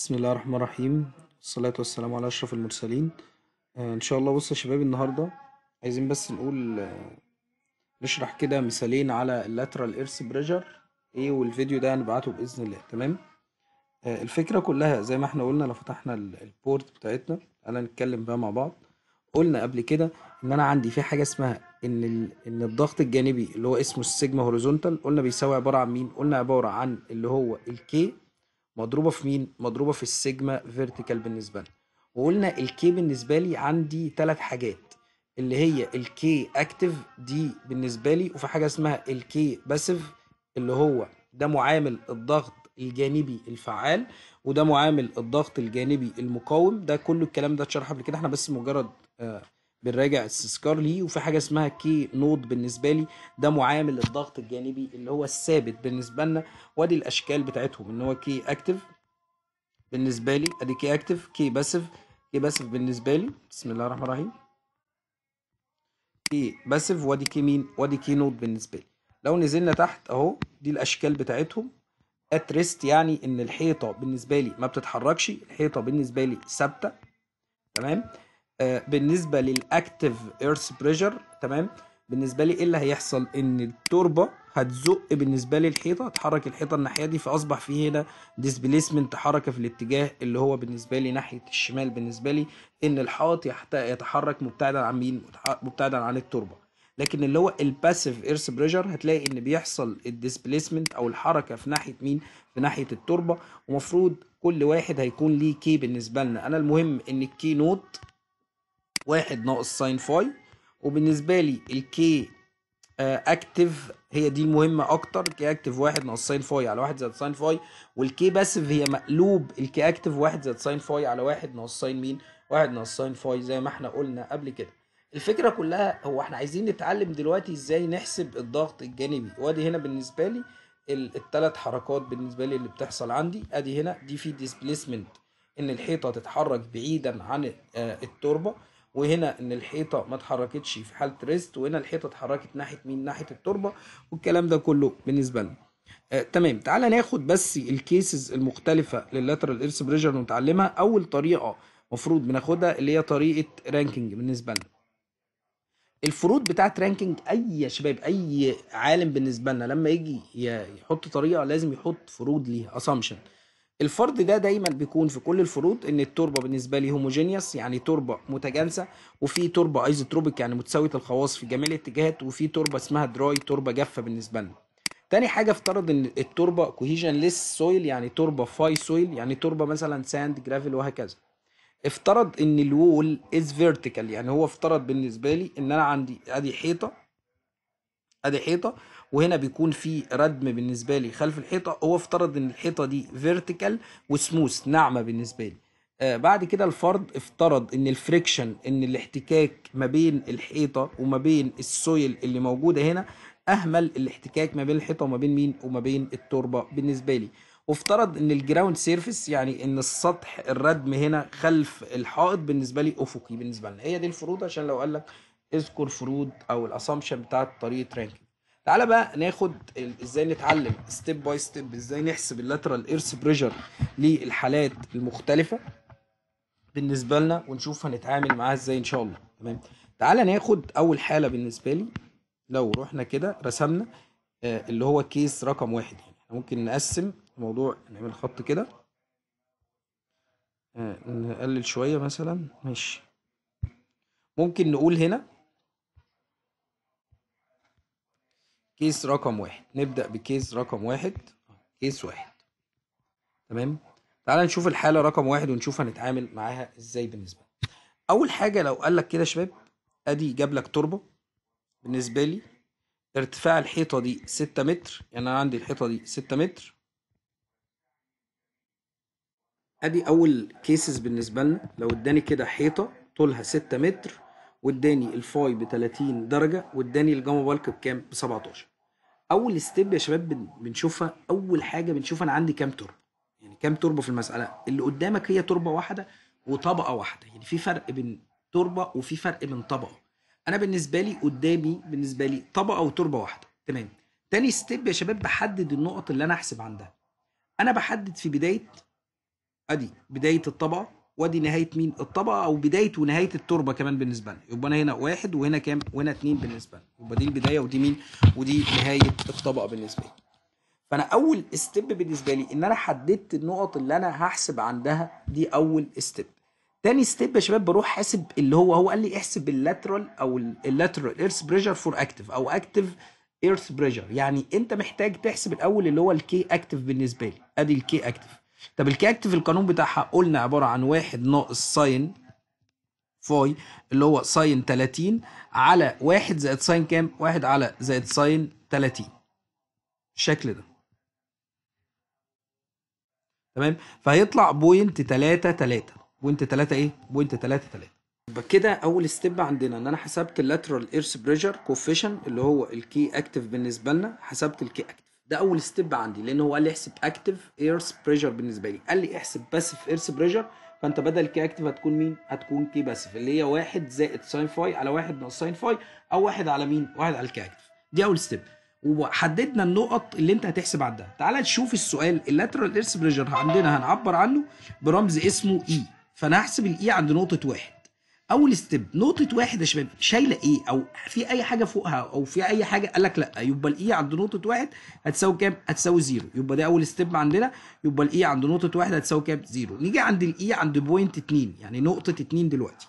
بسم الله الرحمن الرحيم والصلاة والسلام على أشرف المرسلين آه، إن شاء الله بص يا شباب النهاردة عايزين بس نقول آه، نشرح كده مثالين على اللاترال ايرث بريجر ايه والفيديو ده هنبعته بإذن الله تمام آه، الفكرة كلها زي ما احنا قلنا لو فتحنا البورت بتاعتنا أنا نتكلم بقى مع بعض قلنا قبل كده ان انا عندي في حاجة اسمها ان ان الضغط الجانبي اللي هو اسمه السيجما هوريزونتال قلنا بيساوي عبارة عن مين قلنا عبارة عن اللي هو الكي مضروبه في مين مضروبه في السيجما فيرتيكال بالنسبه لنا وقلنا الكي بالنسبه لي عندي ثلاث حاجات اللي هي الكي اكتف دي بالنسبه لي وفي حاجه اسمها الكي باسيف اللي هو ده معامل الضغط الجانبي الفعال وده معامل الضغط الجانبي المقاوم ده كل الكلام ده اتشرح قبل كده احنا بس مجرد آه بنراجع استذكار ليه وفي حاجه اسمها كي نود بالنسبه لي ده معامل الضغط الجانبي اللي هو الثابت بالنسبه لنا وادي الاشكال بتاعتهم ان هو كي اكتف بالنسبه لي ادي كي اكتف كي باسف كي باسف بالنسبه لي بسم الله الرحمن الرحيم كي باسف وادي كي مين وادي كي نود بالنسبه لي لو نزلنا تحت اهو دي الاشكال بتاعتهم اتريست يعني ان الحيطه بالنسبه لي ما بتتحركش الحيطه بالنسبه لي ثابته تمام آه، بالنسبه للاكتف ايرث بريشر تمام بالنسبه لي ايه اللي هيحصل ان التربه هتزق بالنسبه لي الحيطه هتحرك الحيطه الناحيه دي فاصبح في هنا ديسبليسمنت حركه في الاتجاه اللي هو بالنسبه لي ناحيه الشمال بالنسبه لي ان الحائط يتحرك مبتعدا عن مين مبتعدا عن التربه لكن اللي هو الباسيف ايرث بريشر هتلاقي ان بيحصل الديسبليسمنت او الحركه في ناحيه مين في ناحيه التربه ومفروض كل واحد هيكون ليه كي بالنسبه لنا انا المهم ان الكي نوت واحد ناقص ساين فاي وبالنسبة لي الكي اكتف آه، هي دي المهمة أكتر كي اكتف واحد ناقص ساين فاي على واحد زائد ساين فاي والكي باسف هي مقلوب الكي اكتف واحد زائد ساين فاي على واحد ناقص ساين مين واحد ناقص ساين فاي زي ما احنا قلنا قبل كده الفكرة كلها هو احنا عايزين نتعلم دلوقتي ازاي نحسب الضغط الجانبي وادي هنا بالنسبة لي الثلاث حركات بالنسبة لي اللي بتحصل عندي ادي هنا دي في ديسبليسمنت ان الحيطة تتحرك بعيدا عن آه، التربة وهنا ان الحيطه ما اتحركتش في حاله ريست وهنا الحيطه اتحركت ناحيه مين ناحيه التربه والكلام ده كله بالنسبه لنا آه، تمام تعالى ناخد بس الكيسز المختلفه لللاترال ايرث بريجر ونتعلمها اول طريقه المفروض بناخدها اللي هي طريقه رانكينج بالنسبه لنا الفروض بتاعت رانكينج اي يا شباب اي عالم بالنسبه لنا لما يجي يحط طريقه لازم يحط فروض ليها اسامبشن الفرض ده دايما بيكون في كل الفروض ان التربه بالنسبه لي هوموجينيوس يعني تربه متجانسه وفي تربه ايزوتروبيك يعني متساويه الخواص في جميع الاتجاهات وفي تربه اسمها دراي تربه جافه بالنسبه لنا تاني حاجه افترض ان التربه كوهيجن ليس سويل يعني تربه فاي سويل يعني تربه مثلا ساند جرافل وهكذا افترض ان الوول از فيرتيكال يعني هو افترض بالنسبه لي ان انا عندي ادي حيطه ادي حيطه وهنا بيكون في ردم بالنسبه لي خلف الحيطه هو افترض ان الحيطه دي فيرتيكال وسموث ناعمه بالنسبه لي آه بعد كده الفرض افترض ان الفريكشن ان الاحتكاك ما بين الحيطه وما بين السويل اللي موجوده هنا اهمل الاحتكاك ما بين الحيطه وما بين مين وما بين التربه بالنسبه لي وافترض ان الجراوند سيرفيس يعني ان السطح الردم هنا خلف الحائط بالنسبه لي افقي بالنسبه لنا هي دي الفروض عشان لو قال لك اذكر فروض او الاسامبشن بتاعه طريقه رانكينج تعالى بقى ناخد ازاي نتعلم ستيب باي ستيب ازاي نحسب اللاترال ايرث بريشر للحالات المختلفه بالنسبه لنا ونشوف هنتعامل معاها ازاي ان شاء الله تمام تعالى ناخد اول حاله بالنسبه لي لو رحنا كده رسمنا آه، اللي هو كيس رقم واحد يعني ممكن نقسم الموضوع نعمل خط كده آه، نقلل شويه مثلا ماشي ممكن نقول هنا كيس رقم واحد نبدأ بكيس رقم واحد كيس واحد تمام تعالى نشوف الحالة رقم واحد ونشوف هنتعامل معاها ازاي بالنسبة لي أول حاجة لو قال لك كده يا شباب أدي جاب لك تربة بالنسبة لي ارتفاع الحيطة دي ستة متر يعني أنا عندي الحيطة دي ستة متر أدي أول كيسز بالنسبة لنا لو اداني كده حيطة طولها ستة متر واداني الفاي ب 30 درجه واداني الجاما بالك بكام ب 17 اول ستيب يا شباب بنشوفها اول حاجه بنشوف انا عندي كام تربه يعني كام تربه في المساله اللي قدامك هي تربه واحده وطبقه واحده يعني في فرق بين تربه وفي فرق بين طبقه انا بالنسبه لي قدامي بالنسبه لي طبقه وتربه واحده تمام تاني ستيب يا شباب بحدد النقط اللي انا احسب عندها انا بحدد في بدايه ادي بدايه الطبقه وادي نهايه مين الطبقه او بدايه ونهايه التربه كمان بالنسبه لنا يبقى انا هنا واحد وهنا كام وهنا اتنين بالنسبه لنا يبقى دي البدايه ودي مين ودي نهايه الطبقه بالنسبه لي فانا اول ستيب بالنسبه لي ان انا حددت النقط اللي انا هحسب عندها دي اول ستيب تاني ستيب يا شباب بروح حاسب اللي هو هو قال لي احسب اللاترال او اللاترال ايرث بريشر فور اكتف او اكتف ايرث بريشر يعني انت محتاج تحسب الاول اللي هو الكي اكتف بالنسبه لي ادي الكي اكتف طب الكي اكتف القانون بتاعها قلنا عباره عن واحد ناقص ساين فاي اللي هو ساين 30 على واحد زائد ساين كام؟ واحد على زائد ساين 30 بالشكل ده تمام فهيطلع بوينت 3 3 بوينت 3 ايه؟ بوينت 3 3 يبقى كده اول ستيب عندنا ان انا حسبت اللاترال ايرث بريشر كوفيشن اللي هو الكي اكتف بالنسبه لنا حسبت الكي اكتف ده اول ستيب عندي لان هو قال لي احسب اكتف ايرث بريشر بالنسبه لي قال لي احسب في ايرث بريشر فانت بدل كي اكتف هتكون مين هتكون كي بس اللي هي واحد زائد ساين فاي على واحد ناقص ساين فاي او واحد على مين واحد على الكي اكتف دي اول ستيب وحددنا النقط اللي انت هتحسب عندها تعال نشوف السؤال اللاترال ايرث بريشر عندنا هنعبر عنه برمز اسمه اي e. فانا هحسب الاي e عند نقطه واحد اول ستيب نقطه واحد يا شباب شايله ايه او في اي حاجه فوقها او في اي حاجه قال لك لا يبقى الاي عند نقطه واحد هتساوي كام هتساوي زيرو يبقى ده اول ستيب عندنا يبقى الاي عند نقطه واحد هتساوي كام زيرو نيجي عند الاي عند بوينت 2 يعني نقطه 2 دلوقتي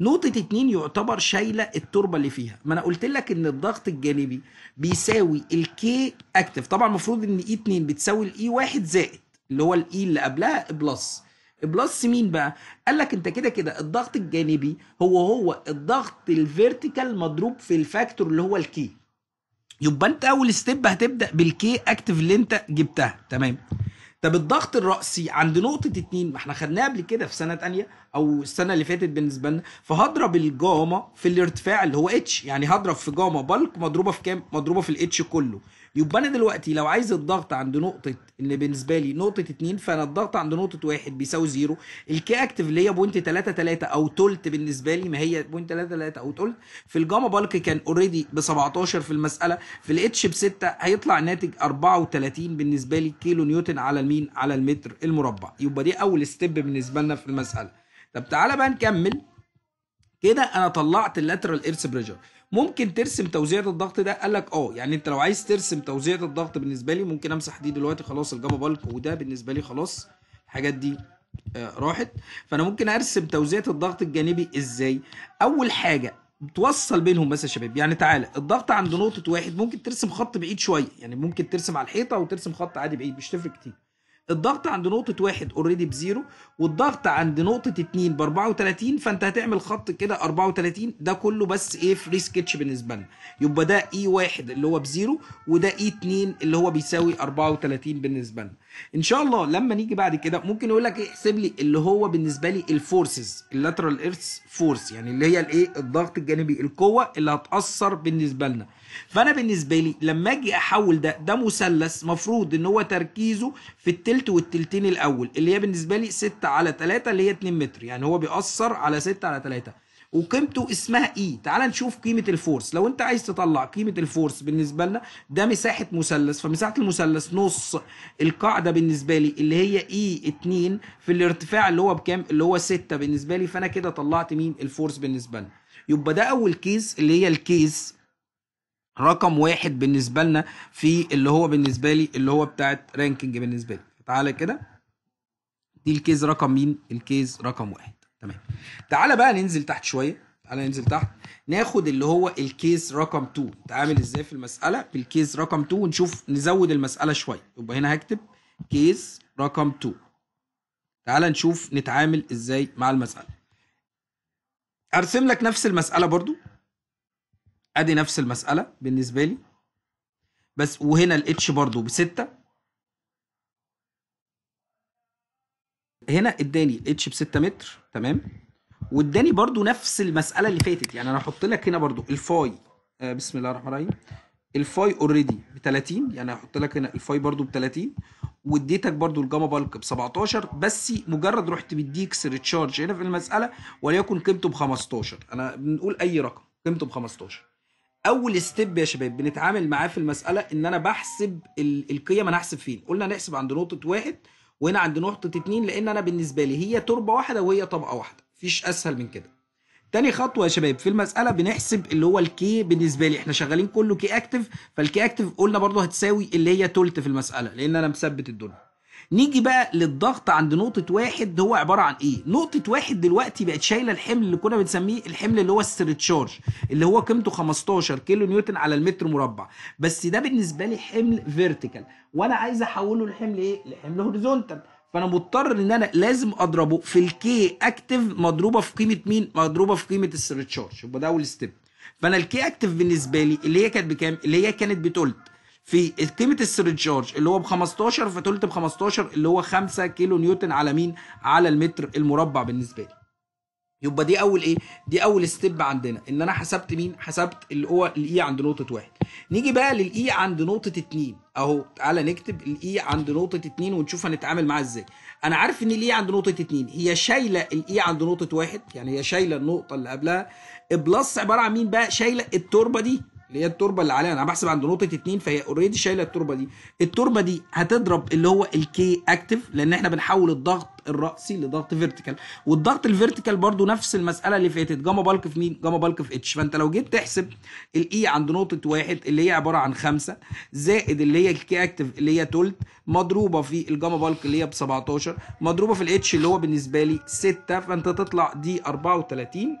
نقطة 2 يعتبر شايلة التربة اللي فيها ما انا قلت لك ان الضغط الجانبي بيساوي الكي اكتف طبعا المفروض ان e اي 2 بتساوي الاي e 1 زائد اللي هو الاي e اللي قبلها بلس بلس مين بقى قال لك انت كده كده الضغط الجانبي هو هو الضغط الفيرتيكال مضروب في الفاكتور اللي هو الكي يبقى انت اول ستيب هتبدا بالكي اكتف اللي انت جبتها تمام طب الضغط الرأسي عند نقطة اتنين ما احنا خدناه قبل كده في سنة تانية أو السنة اللي فاتت بالنسبة لنا فهضرب الجاما في الارتفاع اللي هو اتش يعني هضرب في جاما بلك مضروبة في كام؟ مضروبة في الاتش كله يبقى انا دلوقتي لو عايز الضغط عند نقطه اللي بالنسبه لي نقطه 2 فانا الضغط عند نقطه 1 بيساوي 0 الكي اكتف اللي هي بوينت 3 3 او تلت بالنسبه لي ما هي بوينت 3 3 او تلت في الجاما بالك كان اوريدي ب 17 في المساله في الاتش ب 6 هيطلع ناتج 34 بالنسبه لي كيلو نيوتن على المين على المتر المربع يبقى دي اول ستيب بالنسبه لنا في المساله طب تعالى بقى نكمل كده انا طلعت اللاترال ايرث بريشر ممكن ترسم توزيعه الضغط ده قال لك اه يعني انت لو عايز ترسم توزيعه الضغط بالنسبه لي ممكن امسح دي دلوقتي خلاص الجاما بالك وده بالنسبه لي خلاص الحاجات دي آه راحت فانا ممكن ارسم توزيعه الضغط الجانبي ازاي اول حاجه توصل بينهم بس يا شباب يعني تعالى الضغط عند نقطه واحد ممكن ترسم خط بعيد شويه يعني ممكن ترسم على الحيطه وترسم خط عادي بعيد مش تفرق كتير الضغط عند نقطة واحد اوريدي بزيرو والضغط عند نقطة اتنين ب 34 فانت هتعمل خط كده 34 ده كله بس ايه فري سكتش بالنسبة لنا يبقى ده اي e واحد اللي هو بزيرو وده اي e اتنين اللي هو بيساوي 34 بالنسبة لنا ان شاء الله لما نيجي بعد كده ممكن يقول لك ايه احسب لي اللي هو بالنسبه لي الفورسز اللاترال ايرث فورس يعني اللي هي الايه الضغط الجانبي القوه اللي هتاثر بالنسبه لنا فانا بالنسبه لي لما اجي احول ده ده مثلث مفروض ان هو تركيزه في التلت والتلتين الاول اللي هي بالنسبه لي 6 على 3 اللي هي 2 متر يعني هو بيأثر على 6 على 3 وقيمته اسمها اي e. تعال نشوف قيمه الفورس لو انت عايز تطلع قيمه الفورس بالنسبه لنا ده مساحه مثلث فمساحه المثلث نص القاعده بالنسبه لي اللي هي e اي 2 في الارتفاع اللي هو بكام اللي هو 6 بالنسبه لي فانا كده طلعت مين الفورس بالنسبه لنا يبقى ده اول كيس اللي هي الكيس رقم واحد بالنسبه لنا في اللي هو بالنسبه لي اللي هو بتاعت رانكينج بالنسبه لي تعالى كده دي الكيس رقم مين الكيس رقم واحد تعالى بقى ننزل تحت شويه تعالى ننزل تحت ناخد اللي هو الكيس رقم 2 تعامل ازاي في المساله بالكيس رقم 2 ونشوف نزود المساله شويه يبقى هنا هكتب كيس رقم 2 تعالى نشوف نتعامل ازاي مع المساله ارسم لك نفس المساله برضو ادي نفس المساله بالنسبه لي بس وهنا الاتش برضو بستة هنا اداني الاتش بستة متر تمام واداني برضو نفس المساله اللي فاتت يعني انا هحط لك هنا برضو الفاي آه بسم الله الرحمن الرحيم الفاي اوريدي ب 30 يعني هحط لك هنا الفاي برضو ب 30 واديتك برضو الجاما بالك ب 17 بس مجرد رحت مديك ريتشارج هنا في المساله وليكن قيمته ب 15 انا بنقول اي رقم قيمته ب 15 اول ستيب يا شباب بنتعامل معاه في المساله ان انا بحسب القيم انا هحسب فين قلنا نحسب عند نقطه واحد وهنا عند نقطه اتنين لان انا بالنسبه لي هي تربه واحده وهي طبقه واحده مفيش اسهل من كده تاني خطوه يا شباب في المساله بنحسب اللي هو الكي بالنسبه لي احنا شغالين كله كي اكتف فالكي اكتف قلنا برضه هتساوي اللي هي تلت في المساله لان انا مثبت الدنيا نيجي بقى للضغط عند نقطة واحد هو عبارة عن ايه؟ نقطة واحد دلوقتي بقت شايلة الحمل اللي كنا بنسميه الحمل اللي هو شارج اللي هو قيمته 15 كيلو نيوتن على المتر مربع بس ده بالنسبة لي حمل فيرتيكال وانا عايز احوله لحمل ايه؟ لحمل هوريزونتال فانا مضطر ان انا لازم اضربه في الكي اكتف مضروبه في قيمه مين مضروبه في قيمه الريتشارج يبقى ده اول ستيب فانا الكي اكتف بالنسبه لي اللي هي كانت بكام اللي هي كانت بتلت في قيمه الريتشارج اللي هو ب 15 فتلت ب 15 اللي هو 5 كيلو نيوتن على مين على المتر المربع بالنسبه لي يبقى دي اول ايه دي اول ستيب عندنا ان انا حسبت مين حسبت اللي هو الاي عند نقطه واحد نيجي بقى للاي عند نقطه اتنين اهو تعالى نكتب الاي عند نقطه 2 ونشوف هنتعامل معاها ازاي انا عارف ان الاي عند نقطه 2 هي شايله الاي عند نقطه 1 يعني هي شايله النقطه اللي قبلها بلس عباره عن مين بقى شايله التربه دي اللي هي التربه اللي عليها انا بحسب عند نقطه 2 فهي اوريدي شايله التربه دي التربه دي هتضرب اللي هو الكي اكتف لان احنا بنحول الضغط الراسي لضغط فيرتيكال والضغط الفيرتيكال برضو نفس المساله اللي فاتت جاما بالك في مين جاما بالك في اتش فانت لو جيت تحسب الاي e عند نقطه 1 اللي هي عباره عن 5 زائد اللي هي الكي اكتف اللي هي تلت مضروبه في الجاما بالك اللي هي ب 17 مضروبه في الاتش اللي هو بالنسبه لي 6 فانت تطلع دي 34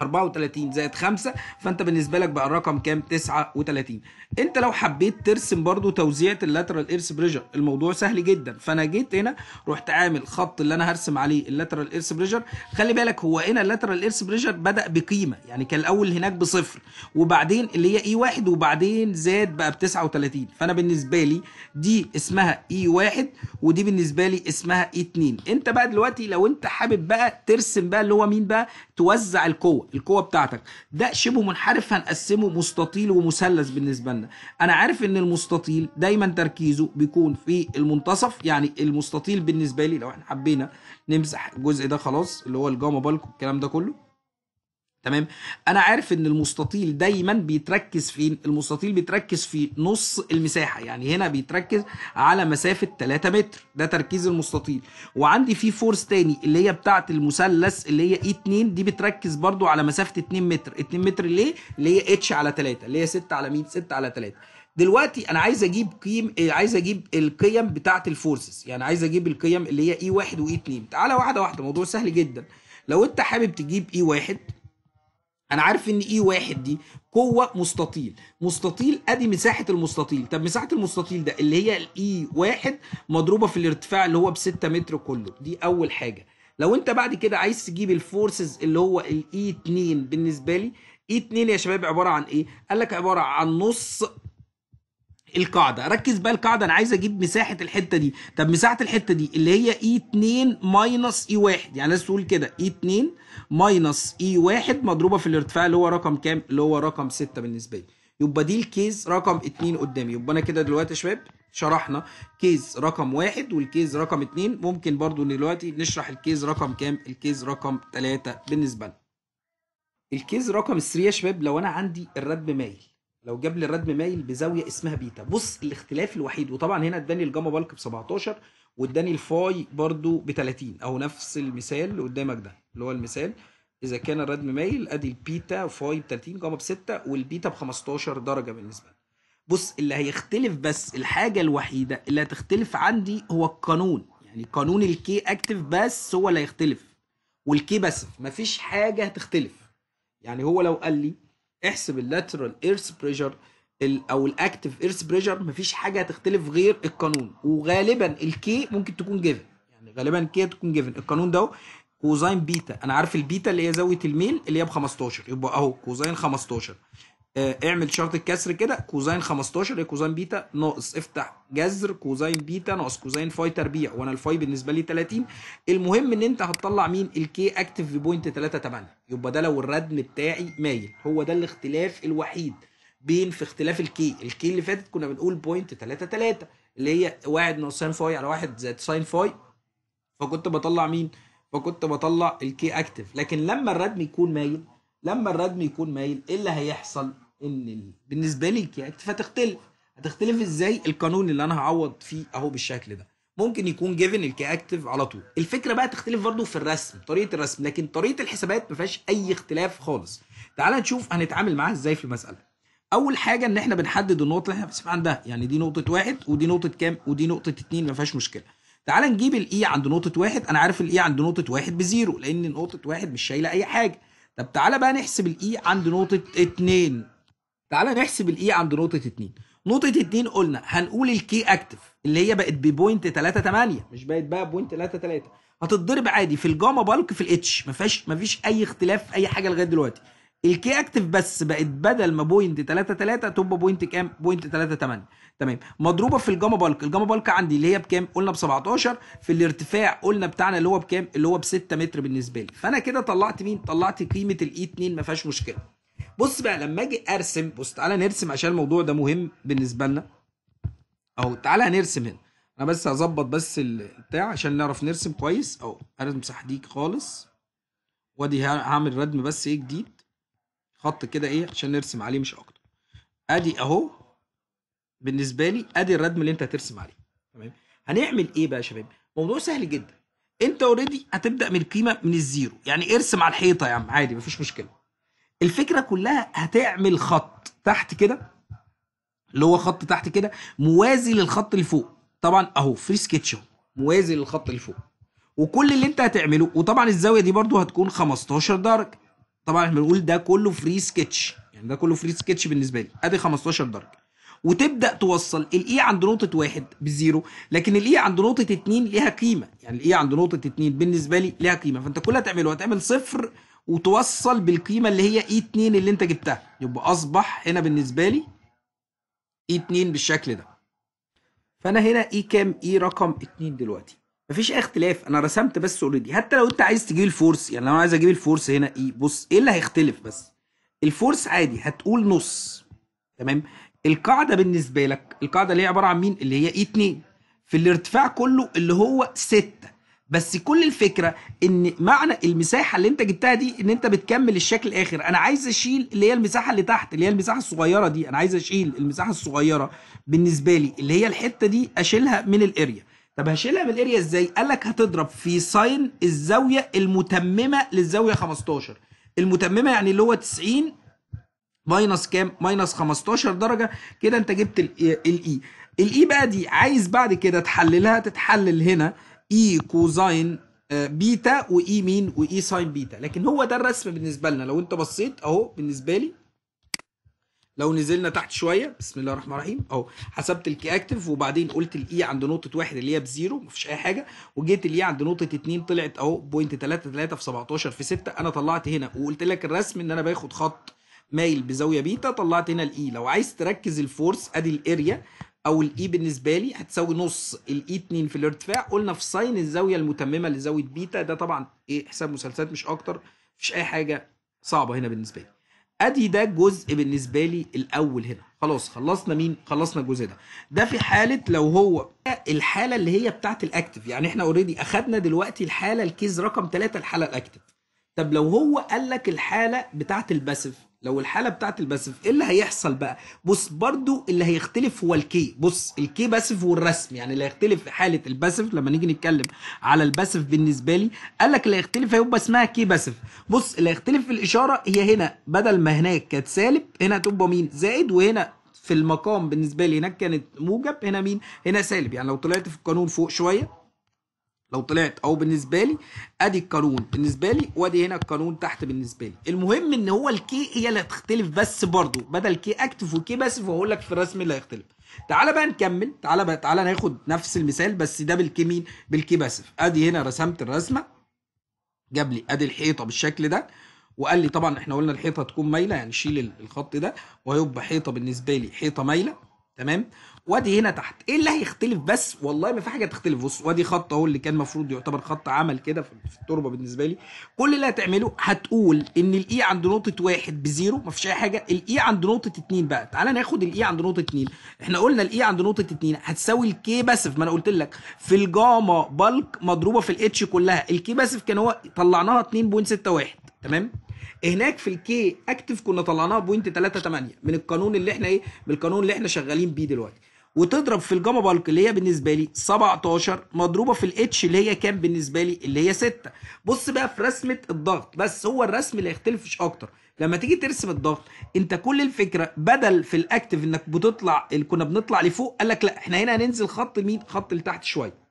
34 زائد 5 فانت بالنسبه لك بقى الرقم كام 39 انت لو حبيت ترسم برضو توزيعه اللاترال ايرث بريجر الموضوع سهل جدا فانا جيت هنا رحت عامل خط اللي انا هرسم عليه اللاترال ايرث بريجر خلي بالك هو هنا اللاترال ايرث بريجر بدا بقيمه يعني كان الاول هناك بصفر وبعدين اللي هي اي 1 وبعدين زاد بقى ب 39 فانا بالنسبه لي دي اسمها اي 1 ودي بالنسبه لي اسمها اي 2 انت بقى دلوقتي لو انت حابب بقى ترسم بقى اللي هو مين بقى توزع القوه القوه القوه بتاعتك ده شبه منحرف هنقسمه مستطيل ومثلث بالنسبه لنا انا عارف ان المستطيل دايما تركيزه بيكون في المنتصف يعني المستطيل بالنسبه لي لو احنا حبينا نمسح الجزء ده خلاص اللي هو الجاما بالك الكلام ده كله تمام انا عارف ان المستطيل دايما بيتركز فين المستطيل بيتركز في نص المساحه يعني هنا بيتركز على مسافه 3 متر ده تركيز المستطيل وعندي في فورس تاني اللي هي بتاعه المثلث اللي هي e اي 2 دي بتركز برضو على مسافه 2 متر 2 متر ليه اللي هي اتش على 3 اللي هي 6 على 100 6 على 3 دلوقتي انا عايز اجيب قيم آه، عايز اجيب القيم بتاعه الفورسز يعني عايز اجيب القيم اللي هي اي e 1 واي e 2 تعالى واحده واحده موضوع سهل جدا لو انت حابب تجيب اي 1 انا عارف ان اي واحد دي قوه مستطيل مستطيل ادي مساحه المستطيل طب مساحه المستطيل ده اللي هي الاي واحد مضروبه في الارتفاع اللي هو ب 6 متر كله دي اول حاجه لو انت بعد كده عايز تجيب الفورسز اللي هو الاي 2 بالنسبه لي اي 2 يا شباب عباره عن ايه قال لك عباره عن نص القاعده ركز بقى القاعده انا عايز اجيب مساحه الحته دي طب مساحه الحته دي اللي هي e اي 2 ماينص e اي 1 يعني لازم تقول كده e اي 2 ماينص اي 1 مضروبه في الارتفاع اللي هو رقم كام اللي هو رقم 6 بالنسبه لي يبقى دي الكيس رقم 2 قدامي يبقى انا كده دلوقتي يا شباب شرحنا كيس رقم 1 والكيس رقم 2 ممكن برضو دلوقتي نشرح الكيس رقم كام الكيس رقم 3 بالنسبة لنا الكيس رقم 3 يا شباب لو انا عندي الرد مايل لو جاب لي الرد مايل بزاويه اسمها بيتا بص الاختلاف الوحيد وطبعا هنا اداني الجاما بالك ب 17 واداني الفاي برضو ب 30 اهو نفس المثال اللي قدامك ده اللي هو المثال اذا كان الردم مايل ادي البيتا فاي ب 30 جاما ب 6 والبيتا ب 15 درجه بالنسبه لي بص اللي هيختلف بس الحاجه الوحيده اللي هتختلف عندي هو القانون يعني قانون الكي اكتف بس هو اللي هيختلف والكي بس مفيش حاجه هتختلف يعني هو لو قال لي احسب اللاترال ايرث بريشر او الاكتف ايرث بريشر مفيش حاجه هتختلف غير القانون وغالبا الكي ممكن تكون جيفن يعني غالبا الكي تكون جيفن القانون ده كوزين بيتا انا عارف البيتا اللي هي زاويه الميل اللي هي ب 15 يبقى اهو كوزين 15 آه، اعمل شرط الكسر كده كوزين 15 هي كوزين بيتا ناقص افتح جذر كوزين بيتا ناقص كوزين فاي تربيع وانا الفاي بالنسبه لي 30 المهم ان انت هتطلع مين الكي اكتف في بوينت 3 8 يبقى ده لو الردم بتاعي مايل هو ده الاختلاف الوحيد بين في اختلاف الكي الكي اللي فاتت كنا بنقول بوينت 3 3 اللي هي واحد ناقص ساين فاي على واحد زائد ساين فاي فكنت بطلع مين فكنت بطلع الكي اكتف لكن لما الردم يكون مايل لما الردم يكون مايل ايه اللي هيحصل ان بالنسبه لي الكياكت فتختلف هتختلف ازاي القانون اللي انا هعوض فيه اهو بالشكل ده ممكن يكون جيفن الكي اكتف على طول الفكره بقى تختلف برضو في الرسم طريقه الرسم لكن طريقه الحسابات ما فيهاش اي اختلاف خالص تعال نشوف هنتعامل معاها ازاي في المساله اول حاجه ان احنا بنحدد النقطه اللي احنا بنحسب عندها يعني دي نقطه واحد ودي نقطه كام ودي نقطه اتنين ما فيهاش مشكله تعال نجيب الاي e عند نقطه واحد انا عارف الاي e عند نقطه واحد بزيرو لان نقطه واحد مش شايله اي حاجه طب تعال بقى نحسب الاي e عند نقطه اتنين تعالى نحسب الاي e عند نقطه 2 نقطه 2 قلنا هنقول الكي اكتف اللي هي بقت ببوينت 3 8 مش بقت بقى بوينت 3 3 هتتضرب عادي في الجاما بالك في الاتش ما فيهاش ما فيش اي اختلاف في اي حاجه لغايه دلوقتي الكي اكتف بس بقت بدل ما بوينت 3 3 تبقى بوينت كام بوينت 3 8 تمام مضروبه في الجاما بالك الجاما بالك عندي اللي هي بكام قلنا ب 17 في الارتفاع قلنا بتاعنا اللي هو بكام اللي هو ب 6 متر بالنسبه لي فانا كده طلعت مين طلعت قيمه الاي e 2 ما فيهاش مشكله بص بقى لما اجي ارسم بص تعالى نرسم عشان الموضوع ده مهم بالنسبه لنا اهو تعالى هنرسم هنا انا بس هظبط بس البتاع عشان نعرف نرسم كويس اهو انا امسح دي خالص وادي هعمل ردم بس ايه جديد خط كده ايه عشان نرسم عليه مش اكتر ادي اهو بالنسبه لي ادي الردم اللي انت هترسم عليه تمام هنعمل ايه بقى يا شباب موضوع سهل جدا انت اوريدي هتبدا من القيمه من الزيرو يعني ارسم على الحيطه يا عم عادي مفيش مشكله الفكره كلها هتعمل خط تحت كده اللي هو خط تحت كده موازي للخط اللي فوق طبعا اهو فري سكتش اهو موازي للخط اللي فوق وكل اللي انت هتعمله وطبعا الزاويه دي برده هتكون 15 درجه طبعا احنا بنقول ده كله فري سكتش يعني ده كله فري سكتش بالنسبه لي ادي 15 درجه وتبدا توصل الاي عند نقطه واحد بزيرو لكن الاي عند نقطه اتنين ليها قيمه يعني الاي عند نقطه اتنين بالنسبه لي ليها قيمه فانت كل هتعمله هتعمل صفر وتوصل بالقيمه اللي هي e اي 2 اللي انت جبتها يبقى اصبح هنا بالنسبه لي e اي 2 بالشكل ده فانا هنا اي e كام اي رقم 2 دلوقتي مفيش اي اختلاف انا رسمت بس اوريدي حتى لو انت عايز تجيب الفورس يعني لو انا عايز اجيب الفورس هنا اي بص ايه اللي هيختلف بس الفورس عادي هتقول نص تمام القاعده بالنسبه لك القاعده اللي هي عباره عن مين اللي هي اي 2 في الارتفاع كله اللي هو 6 بس كل الفكره ان معنى المساحه اللي انت جبتها دي ان انت بتكمل الشكل الاخر انا عايز اشيل اللي هي المساحه اللي تحت اللي هي المساحه الصغيره دي انا عايز اشيل المساحه الصغيره بالنسبه لي اللي هي الحته دي اشيلها من الاريا طب هشيلها من الاريا ازاي قال لك هتضرب في ساين الزاويه المتممه للزاويه 15 المتممه يعني اللي هو 90 ماينس كام ماينس 15 درجه كده انت جبت الاي الاي e. e بقى دي عايز بعد كده تحللها تتحلل هنا اي كوزاين بيتا واي مين واي ساين بيتا لكن هو ده الرسم بالنسبه لنا لو انت بصيت اهو بالنسبه لي لو نزلنا تحت شويه بسم الله الرحمن الرحيم اهو حسبت الكي اكتف وبعدين قلت الاي e عند نقطه واحد اللي هي بزيرو مفيش اي حاجه وجيت الاي e عند نقطه اتنين طلعت اهو بوينت 3 3 في 17 في 6 انا طلعت هنا وقلت لك الرسم ان انا باخد خط مايل بزاويه بيتا طلعت هنا الاي e. لو عايز تركز الفورس ادي الاريا او الاي e بالنسبه لي هتساوي نص الاي e 2 في الارتفاع قلنا في ساين الزاويه المتممه لزاويه بيتا ده طبعا ايه حساب مسلسلات مش اكتر مفيش اي حاجه صعبه هنا بالنسبه لي ادي ده الجزء بالنسبه لي الاول هنا خلاص خلصنا مين خلصنا الجزء ده ده في حاله لو هو الحاله اللي هي بتاعه الاكتف يعني احنا اوريدي اخدنا دلوقتي الحاله الكيز رقم 3 الحاله الاكتف طب لو هو قال لك الحاله بتاعت الباسف لو الحاله بتاعت الباسف ايه اللي هيحصل بقى بص برضو اللي هيختلف هو الكي بص الكي باسف والرسم يعني اللي هيختلف في حاله الباسف لما نيجي نتكلم على الباسف بالنسبه لي قال لك اللي هيختلف هيبقى اسمها كي باسف بص اللي هيختلف في الاشاره هي هنا بدل ما هناك كانت سالب هنا تبقى مين زائد وهنا في المقام بالنسبه لي هناك كانت موجب هنا مين هنا سالب يعني لو طلعت في القانون فوق شويه لو طلعت اهو بالنسبه لي ادي القانون بالنسبه لي وادي هنا القانون تحت بالنسبه لي المهم ان هو الكي هي اللي هتختلف بس برضو بدل كي اكتف وكي بس فهقول لك في الرسم اللي هيختلف تعالى بقى نكمل تعالى بقى تعالى ناخد نفس المثال بس ده بالكي مين بالكي باسف ادي هنا رسمت الرسمه جاب لي ادي الحيطه بالشكل ده وقال لي طبعا احنا قلنا الحيطه هتكون مايله يعني شيل الخط ده وهيبقى حيطه بالنسبه لي حيطه مايله تمام وادي هنا تحت ايه اللي هيختلف بس والله ما في حاجه تختلف بص وادي خط اهو اللي كان المفروض يعتبر خط عمل كده في التربه بالنسبه لي كل اللي هتعمله هتقول ان الاي e عند نقطه واحد بزيرو ما فيش اي حاجه الاي e عند نقطه اتنين بقى تعالى ناخد الاي e عند نقطه اتنين احنا قلنا الاي عند نقطه اتنين هتساوي الكي باسف ما انا قلت لك في الجاما بالك مضروبه في الاتش كلها الكي باسف كان هو طلعناها 2.61 تمام هناك في الكي اكتف كنا طلعناها بوينت 3 8 من القانون اللي احنا ايه من القانون اللي احنا شغالين بيه دلوقتي وتضرب في الجاما بالك اللي هي بالنسبه لي 17 مضروبه في الاتش اللي هي كام بالنسبه لي اللي هي 6 بص بقى في رسمه الضغط بس هو الرسم اللي هيختلفش اكتر لما تيجي ترسم الضغط انت كل الفكره بدل في الاكتف انك بتطلع اللي كنا بنطلع لفوق قال لك لا احنا هنا هننزل خط مين خط لتحت شويه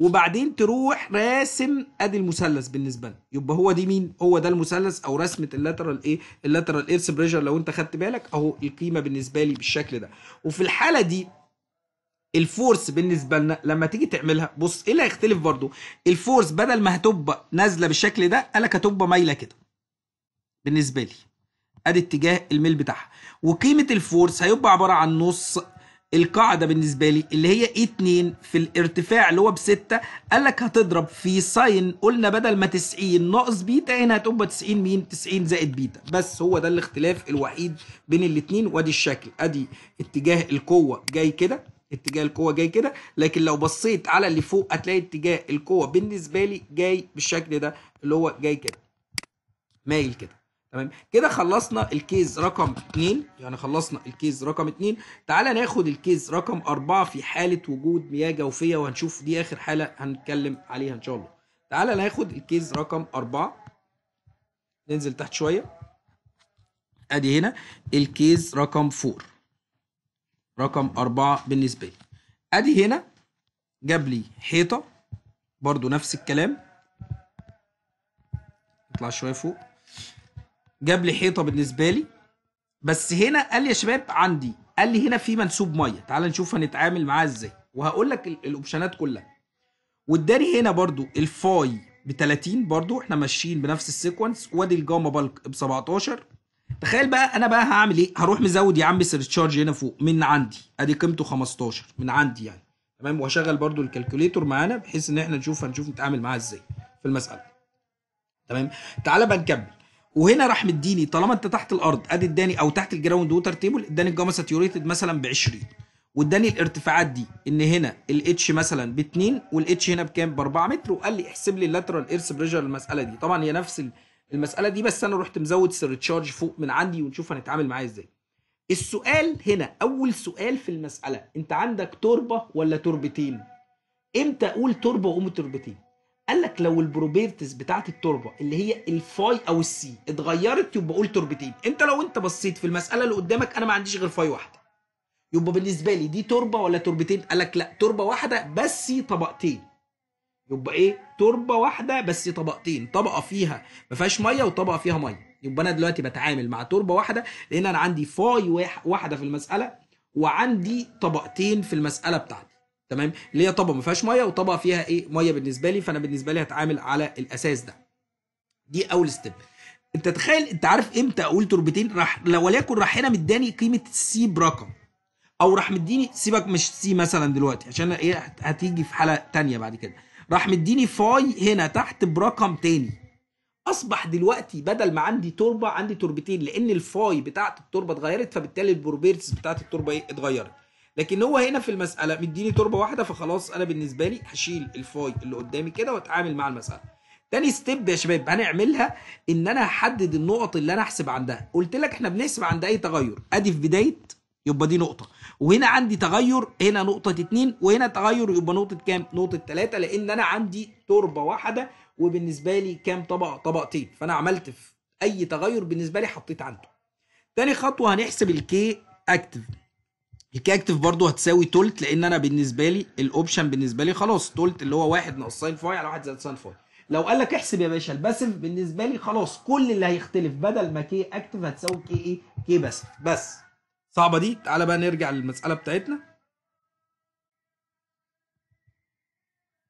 وبعدين تروح راسم ادي المثلث بالنسبه لنا يبقى هو دي مين هو ده المثلث او رسمه اللاترال ايه اللاترال ايرث بريشر لو انت خدت بالك اهو القيمه بالنسبه لي بالشكل ده وفي الحاله دي الفورس بالنسبه لنا لما تيجي تعملها بص ايه اللي هيختلف برضو الفورس بدل ما هتبقى نازله بالشكل ده قال لك هتبقى مايله كده بالنسبه لي ادي اتجاه الميل بتاعها وقيمه الفورس هيبقى عباره عن نص القاعده بالنسبه لي اللي هي 2 في الارتفاع اللي هو ب 6 قال لك هتضرب في ساين قلنا بدل ما 90 ناقص بيتا هنا هتبقى 90 مين 90 زائد بيتا بس هو ده الاختلاف الوحيد بين الاثنين وادي الشكل ادي اتجاه القوه جاي كده اتجاه القوه جاي كده لكن لو بصيت على اللي فوق هتلاقي اتجاه القوه بالنسبه لي جاي بالشكل ده اللي هو جاي كده مايل كده تمام كده خلصنا الكيز رقم 2 يعني خلصنا الكيز رقم 2 تعالى ناخد الكيز رقم 4 في حاله وجود مياه جوفيه وهنشوف دي اخر حاله هنتكلم عليها ان شاء الله تعالى ناخد الكيز رقم 4 ننزل تحت شويه ادي هنا الكيز رقم 4 رقم أربعة بالنسبة لي أدي هنا جاب لي حيطة برضو نفس الكلام نطلع شوية فوق جاب لي حيطة بالنسبة لي بس هنا قال لي يا شباب عندي قال لي هنا في منسوب مية تعال نشوف هنتعامل معاه ازاي وهقول لك الاوبشنات كلها واداني هنا برضو الفاي ب 30 برضو احنا ماشيين بنفس السيكونس وادي الجاما بالك ب 17 تخيل بقى انا بقى هعمل ايه هروح مزود يا عم سيرتشارج هنا فوق من عندي ادي قيمته 15 من عندي يعني تمام وهشغل برضو الكالكوليتور معانا بحيث ان احنا نشوف هنشوف نتعامل معاها ازاي في المساله تمام تعالى بقى نكمل وهنا راح مديني طالما انت تحت الارض ادي اداني او تحت الجراوند ووتر تيبل اداني الجاما ساتيوريتد مثلا ب 20 واداني الارتفاعات دي ان هنا الاتش مثلا ب 2 والاتش هنا بكام ب 4 متر وقال لي احسب لي اللاترال ايرث بريشر المساله دي طبعا هي نفس ال... المساله دي بس انا رحت مزود الريتشارج فوق من عندي ونشوف هنتعامل معاه ازاي السؤال هنا اول سؤال في المساله انت عندك تربه ولا تربتين امتى اقول تربه وام تربتين قال لك لو البروبيرتيز بتاعت التربه اللي هي الفاي او السي اتغيرت يبقى اقول تربتين انت لو انت بصيت في المساله اللي قدامك انا ما عنديش غير فاي واحده يبقى بالنسبه لي دي تربه ولا تربتين قال لك لا تربه واحده بس طبقتين يبقى ايه تربه واحده بس طبقتين طبقه فيها ما فيهاش ميه وطبقه فيها ميه يبقى انا دلوقتي بتعامل مع تربه واحده لان انا عندي فاي واحده في المساله وعندي طبقتين في المساله بتاعتي تمام اللي هي طبقه ما فيهاش ميه وطبقه فيها ايه ميه بالنسبه لي فانا بالنسبه لي هتعامل على الاساس ده دي اول ستيب انت تخيل انت عارف امتى اقول تربتين راح لو وليكن راح هنا مداني قيمه سي برقم او راح مديني سيبك مش سي مثلا دلوقتي عشان ايه هتيجي في حلقه ثانيه بعد كده راح مديني فاي هنا تحت برقم تاني اصبح دلوقتي بدل ما عندي تربه عندي تربتين لان الفاي بتاعت التربه اتغيرت فبالتالي البروبيرتس بتاعت التربه ايه اتغيرت لكن هو هنا في المساله مديني تربه واحده فخلاص انا بالنسبه لي هشيل الفاي اللي قدامي كده واتعامل مع المساله تاني ستيب يا شباب هنعملها ان انا هحدد النقط اللي انا احسب عندها قلت لك احنا بنحسب عند اي تغير ادي في بدايه يبقى دي نقطه وهنا عندي تغير هنا نقطه اتنين وهنا تغير يبقى نقطه كام نقطه تلاتة لان انا عندي تربه واحده وبالنسبه لي كام طبقة؟ طبقتين فانا عملت في اي تغير بالنسبه لي حطيت عنده تاني خطوه هنحسب الكي اكتف الكي اكتف برضه هتساوي تلت لان انا بالنسبه لي الاوبشن بالنسبه لي خلاص تلت اللي هو واحد ناقص ساين فاي على واحد زائد ساين فاي لو قال لك احسب يا باشا الباسف بالنسبه لي خلاص كل اللي هيختلف بدل ما كي اكتف هتساوي كي ايه كي باسف بس الصعبه دي تعالى بقى نرجع للمساله بتاعتنا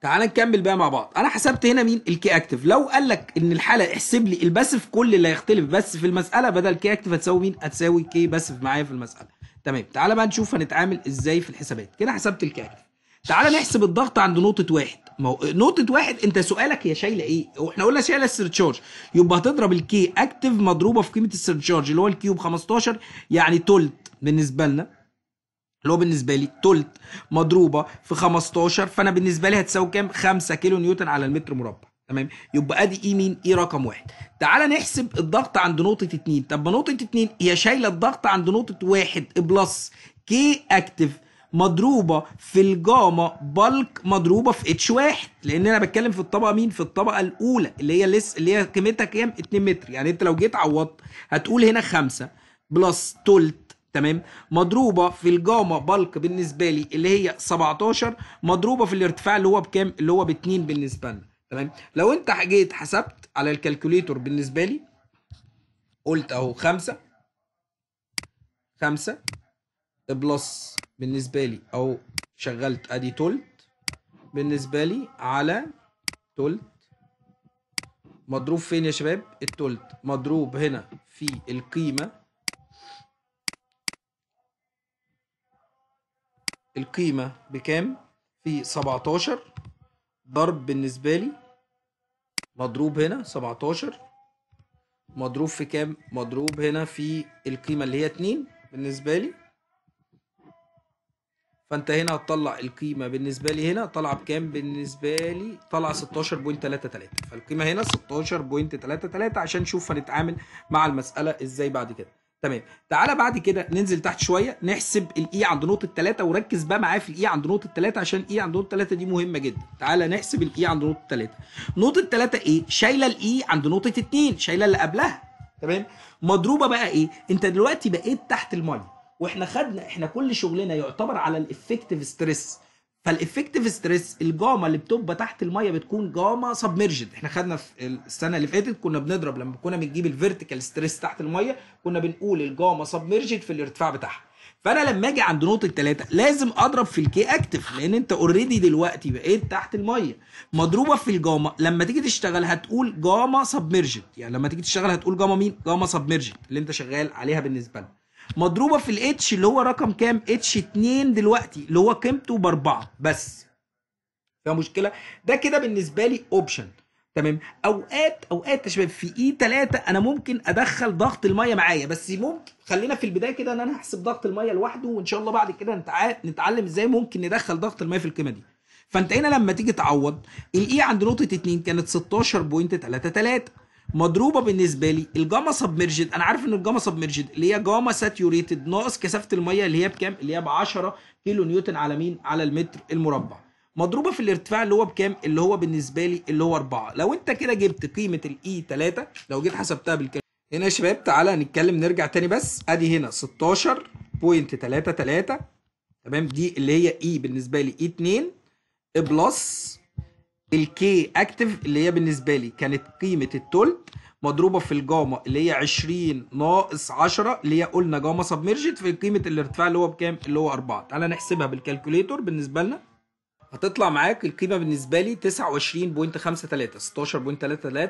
تعالى نكمل بقى مع بعض انا حسبت هنا مين الكي اكتف لو قال لك ان الحاله احسب لي الباسف كل اللي هيختلف بس في المساله بدل كي اكتف هتساوي مين هتساوي كي باسف معايا في المساله تمام تعالى بقى نشوف هنتعامل ازاي في الحسابات كده حسبت الكي اكتف تعالى نحسب الضغط عند نقطه واحد ما هو نقطه واحد انت سؤالك هي شايله ايه واحنا قلنا شايله شارج يبقى هتضرب الكي اكتف مضروبه في قيمه شارج اللي هو الكيوب 15 يعني تلت بالنسبه لنا اللي هو بالنسبه لي تلت مضروبه في 15 فانا بالنسبه لي هتساوي كام 5 كيلو نيوتن على المتر مربع تمام يبقى ادي اي مين اي رقم واحد تعال نحسب الضغط عند نقطه 2 طب ما نقطه 2 هي شايله الضغط عند نقطه 1 بلس كي اكتف مضروبه في الجاما بالك مضروبه في اتش واحد لان انا بتكلم في الطبقه مين في الطبقه الاولى اللي هي لس اللي هي قيمتها كام 2 متر يعني انت لو جيت عوضت هتقول هنا 5 بلس تلت تمام مضروبه في الجاما بالك بالنسبه لي اللي هي 17 مضروبه في الارتفاع اللي هو بكام اللي هو ب 2 بالنسبه لنا تمام لو انت جيت حسبت على الكالكوليتور بالنسبه لي قلت اهو 5 5 بلس بالنسبه لي اهو شغلت ادي تولت بالنسبه لي على تولت مضروب فين يا شباب التولت مضروب هنا في القيمه القيمة بكام في 17 ضرب بالنسبة لي مضروب هنا 17 مضروب في كام مضروب هنا في القيمة اللي هي 2 بالنسبة لي فانت هنا هتطلع القيمة بالنسبة لي هنا طالعة بكام بالنسبة لي طالعة 16.33 فالقيمة هنا 16.33 عشان نشوف هنتعامل مع المسألة ازاي بعد كده تمام تعالى بعد كده ننزل تحت شويه نحسب الاي عند نقطه 3 وركز بقى معايا في الاي عند نقطه 3 عشان الاي عند نقطه 3 دي مهمه جدا تعالى نحسب الاي عند نقطه 3 نقطه 3 ايه شايله الاي عند نقطه 2 شايله اللي قبلها تمام مضروبه بقى ايه انت دلوقتي بقيت تحت الميه واحنا خدنا احنا كل شغلنا يعتبر على الافكتيف ستريس فالافكتيف ستريس الجاما اللي بتبقى تحت الميه بتكون جاما سبمرجد احنا خدنا في السنه اللي فاتت كنا بنضرب لما كنا بنجيب الفيرتيكال ستريس تحت الميه كنا بنقول الجاما سبمرجد في الارتفاع بتاعها فانا لما اجي عند نقطه ثلاثة لازم اضرب في الكي اكتف لان انت اوريدي دلوقتي بقيت تحت الميه مضروبه في الجاما لما تيجي تشتغل هتقول جاما سبمرجد يعني لما تيجي تشتغل هتقول جاما مين جاما سبمرجد اللي انت شغال عليها بالنسبه لنا مضروبه في الاتش اللي هو رقم كام اتش 2 دلوقتي اللي هو قيمته باربعه بس فيها مشكله ده كده بالنسبه لي اوبشن تمام اوقات اوقات يا شباب في e اي 3 انا ممكن ادخل ضغط الميه معايا بس ممكن خلينا في البدايه كده ان انا هحسب ضغط الميه لوحده وان شاء الله بعد كده نتعلم ازاي ممكن ندخل ضغط الميه في القيمه دي فانت هنا لما تيجي تعوض الاي e عند نقطه 2 كانت 16.33 مضروبه بالنسبه لي الجاما سبمرجد انا عارف ان الجاما سبمرجد اللي هي جاما ساتيوريتد ناقص كثافه الميه اللي هي بكام اللي هي ب 10 كيلو نيوتن على مين على المتر المربع مضروبه في الارتفاع اللي هو بكام اللي هو بالنسبه لي اللي هو 4 لو انت كده جبت قيمه الاي e 3 لو جيت حسبتها بالكلام هنا يا شباب تعالى نتكلم نرجع تاني بس ادي هنا 16.33 تمام دي اللي هي اي e بالنسبه لي اي 2 بلس الكي اكتف اللي هي بالنسبه لي كانت قيمه التول مضروبه في الجاما اللي هي 20 ناقص 10 اللي هي قلنا جاما سبمرجت في قيمه الارتفاع اللي هو بكام اللي هو 4 تعالى نحسبها بالكالكوليتور بالنسبه لنا هتطلع معاك القيمه بالنسبه لي 29.53 16.33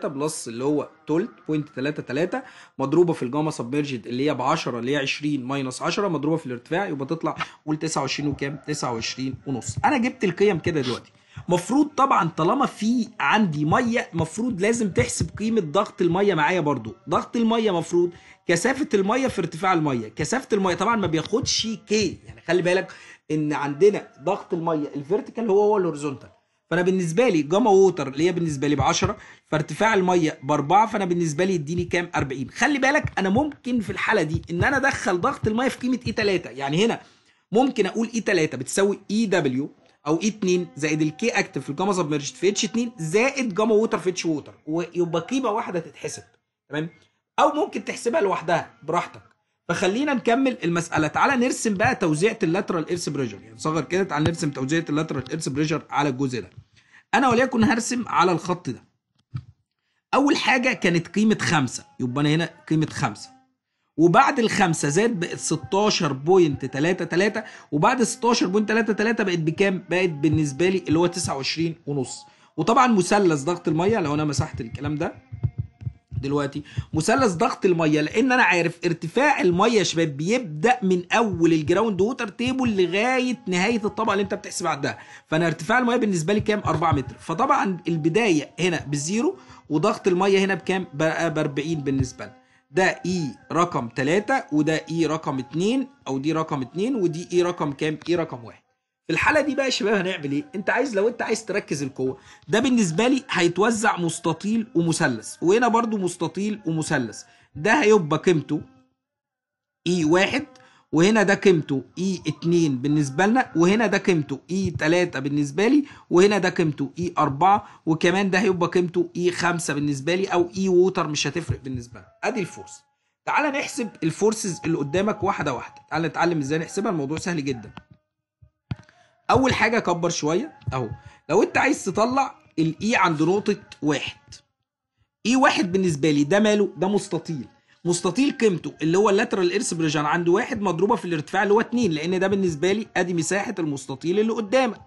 بلس اللي هو 33 مضروبه في الجاما سبمرجد اللي هي ب 10 اللي هي 20 ماينس 10 مضروبه في الارتفاع يبقى تطلع قول 29 وكام 29 ونص انا جبت القيم كده دلوقتي مفروض طبعا طالما في عندي ميه مفروض لازم تحسب قيمه ضغط الميه معايا برضو ضغط الميه مفروض كثافه الميه في ارتفاع الميه كثافه الميه طبعا ما بياخدش كي يعني خلي بالك ان عندنا ضغط الميه الفيرتيكال هو هو الهوريزونتال فانا بالنسبه لي جاما ووتر اللي هي بالنسبه لي ب 10 فارتفاع الميه ب 4 فانا بالنسبه لي يديني كام 40 خلي بالك انا ممكن في الحاله دي ان انا ادخل ضغط الميه في قيمه e اي 3 يعني هنا ممكن اقول e اي 3 بتساوي اي e دبليو او اي 2 زائد الكي اكتف في الجاما سبمرجد في اتش 2 زائد جاما ووتر في اتش ووتر ويبقى قيمه واحده تتحسب تمام او ممكن تحسبها لوحدها براحتك فخلينا نكمل المساله تعالى نرسم بقى توزيعه اللاترال ايرث بريشر يعني صغر كده تعالى نرسم توزيعه اللاترال ايرث بريشر على الجزء ده انا وليكن هرسم على الخط ده اول حاجه كانت قيمه خمسة يبقى انا هنا قيمه خمسة وبعد الخمسه زاد بقت 16.33 وبعد 16.33 بقت بكام؟ بقت بالنسبه لي اللي هو 29 ونص وطبعا مثلث ضغط الميه لو انا مسحت الكلام ده دلوقتي مثلث ضغط الميه لان انا عارف ارتفاع الميه يا شباب بيبدا من اول الجراوند ووتر تيبل لغايه نهايه الطبقه اللي انت بتحسب عندها فانا ارتفاع الميه بالنسبه لي كام 4 متر فطبعا البدايه هنا بالزيرو وضغط الميه هنا بكام ب 40 بالنسبه لي ده اي e رقم 3 وده اي e رقم 2 او دي رقم 2 ودي اي e رقم كام اي رقم 1 في الحاله دي بقى يا شباب هنعمل ايه انت عايز لو انت عايز تركز القوه ده بالنسبه لي هيتوزع مستطيل ومثلث وهنا برضو مستطيل ومثلث ده هيبقى قيمته اي 1 وهنا ده قيمته e اي 2 بالنسبه لنا وهنا ده قيمته e اي 3 بالنسبه لي وهنا ده قيمته e اي 4 وكمان ده هيبقى قيمته اي 5 بالنسبه لي او اي ووتر مش هتفرق بالنسبه لنا ادي الفورس تعال نحسب الفورسز اللي قدامك واحده واحده تعال نتعلم ازاي نحسبها الموضوع سهل جدا اول حاجه كبر شويه اهو لو انت عايز تطلع الاي عند نقطه واحد اي واحد بالنسبه لي ده ماله ده مستطيل مستطيل قيمته اللي هو اللاترال ايرث بريشر عند واحد مضروبه في الارتفاع اللي هو 2 لان ده بالنسبه لي ادي مساحه المستطيل اللي قدامك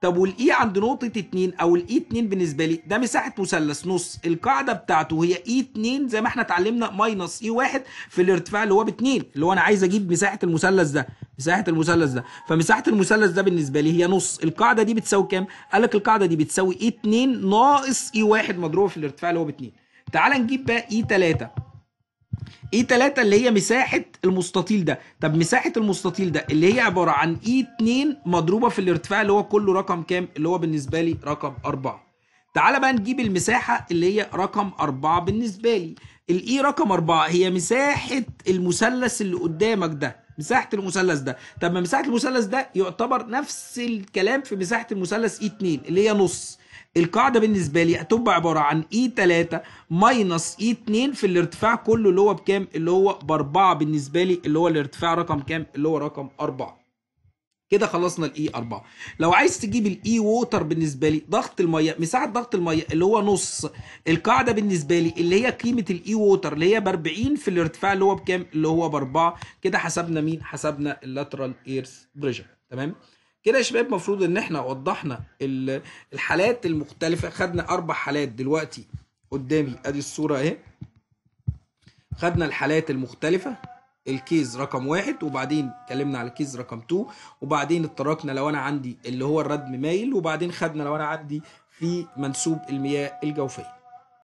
طب والاي e عند نقطه 2 او الاي e 2 بالنسبه لي ده مساحه مثلث نص القاعده بتاعته هي e اي 2 زي ما احنا اتعلمنا ماينص اي 1 في الارتفاع اللي هو ب 2 اللي هو انا عايز اجيب مساحه المثلث ده مساحه المثلث ده فمساحه المثلث ده بالنسبه لي هي نص القاعده دي بتساوي كام قال لك القاعده دي بتساوي اي 2 ناقص اي 1 مضروبه في الارتفاع اللي هو ب 2 تعال نجيب بقى اي 3 اي 3 اللي هي مساحه المستطيل ده طب مساحه المستطيل ده اللي هي عباره عن اي 2 مضروبه في الارتفاع اللي هو كله رقم كام اللي هو بالنسبه لي رقم 4 تعالى بقى نجيب المساحه اللي هي رقم 4 بالنسبه لي الاي رقم 4 هي مساحه المثلث اللي قدامك ده مساحه المثلث ده طب ما مساحه المثلث ده يعتبر نفس الكلام في مساحه المثلث اي 2 اللي هي نص القاعده بالنسبه لي هتبقى عباره عن e اي 3 ماينس e اي 2 في الارتفاع كله اللي هو بكام اللي هو ب 4 بالنسبه لي اللي هو الارتفاع رقم كام اللي هو رقم 4 كده خلصنا الاي e 4 لو عايز تجيب الاي ووتر بالنسبه لي ضغط الميه مساحه ضغط الميه اللي هو نص القاعده بالنسبه لي اللي هي قيمه الاي ووتر اللي هي ب 40 في الارتفاع اللي هو بكام اللي هو ب 4 كده حسبنا مين حسبنا اللاترال ايرث بريشر تمام كده يا شباب المفروض ان احنا وضحنا الحالات المختلفه خدنا اربع حالات دلوقتي قدامي ادي الصوره اهي خدنا الحالات المختلفه الكيز رقم واحد وبعدين اتكلمنا على الكيز رقم 2 وبعدين اتطرقنا لو انا عندي اللي هو الردم مايل وبعدين خدنا لو انا عندي في منسوب المياه الجوفيه